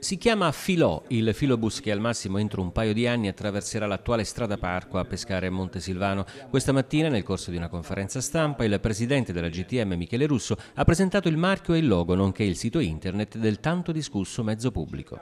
Si chiama Filò, il filobus che al massimo entro un paio di anni attraverserà l'attuale strada Parco a pescare a Silvano. Questa mattina, nel corso di una conferenza stampa, il presidente della GTM Michele Russo ha presentato il marchio e il logo, nonché il sito internet del tanto discusso mezzo pubblico.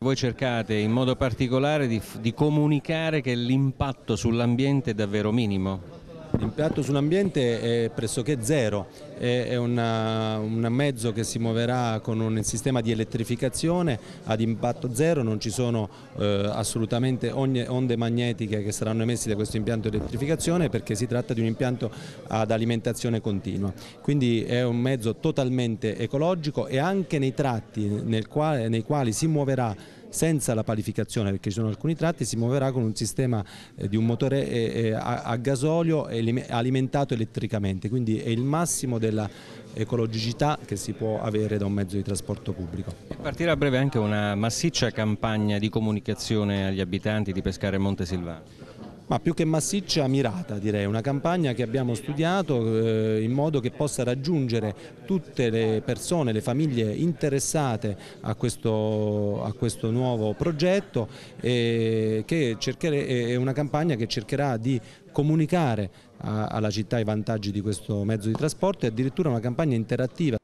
Voi cercate in modo particolare di, di comunicare che l'impatto sull'ambiente è davvero minimo? L'impatto sull'ambiente è pressoché zero, è, un mezzo che si muoverà con un sistema di elettrificazione ad impatto zero, non ci sono eh, assolutamente onde magnetiche che saranno emesse da questo impianto di elettrificazione perché si tratta di un impianto ad alimentazione continua. Quindi è un mezzo totalmente ecologico e anche nei tratti quale, nei quali si muoverà senza la palificazione perché ci sono alcuni tratti, si muoverà con un sistema eh, di un motore eh, eh, a gasolio alimentato elettricamente, quindi è il massimo della ecologicità che si può avere da un mezzo di trasporto pubblico. E partirà a breve anche una massiccia campagna di comunicazione agli abitanti di Pescare Monte Silvano. Ma più che massiccia, mirata direi, una campagna che abbiamo studiato eh, in modo che possa raggiungere tutte le persone, le famiglie interessate a questo, a questo nuovo progetto e che cerchere, è una campagna che cercherà di comunicare a, alla città i vantaggi di questo mezzo di trasporto e addirittura una campagna interattiva.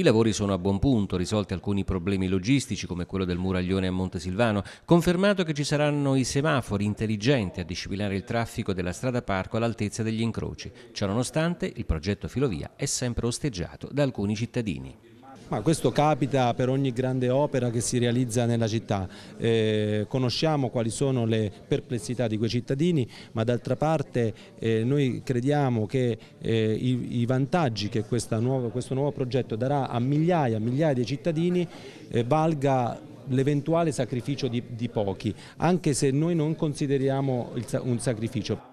I lavori sono a buon punto, risolti alcuni problemi logistici come quello del muraglione a Montesilvano, confermato che ci saranno i semafori intelligenti a disciplinare il traffico della strada parco all'altezza degli incroci. Ciononostante, il progetto Filovia è sempre osteggiato da alcuni cittadini. Ma questo capita per ogni grande opera che si realizza nella città. Eh, conosciamo quali sono le perplessità di quei cittadini, ma d'altra parte eh, noi crediamo che eh, i, i, vantaggi che nuova, questo nuovo progetto darà a migliaia e migliaia di cittadini eh, valga l'eventuale sacrificio di, di, pochi, anche se noi non consideriamo il, un sacrificio.